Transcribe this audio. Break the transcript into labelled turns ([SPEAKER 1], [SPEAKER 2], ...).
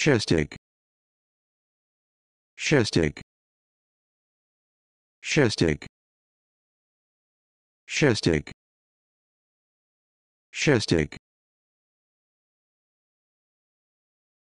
[SPEAKER 1] Shestig. Shestig. Shestig. Shestig. Shestig.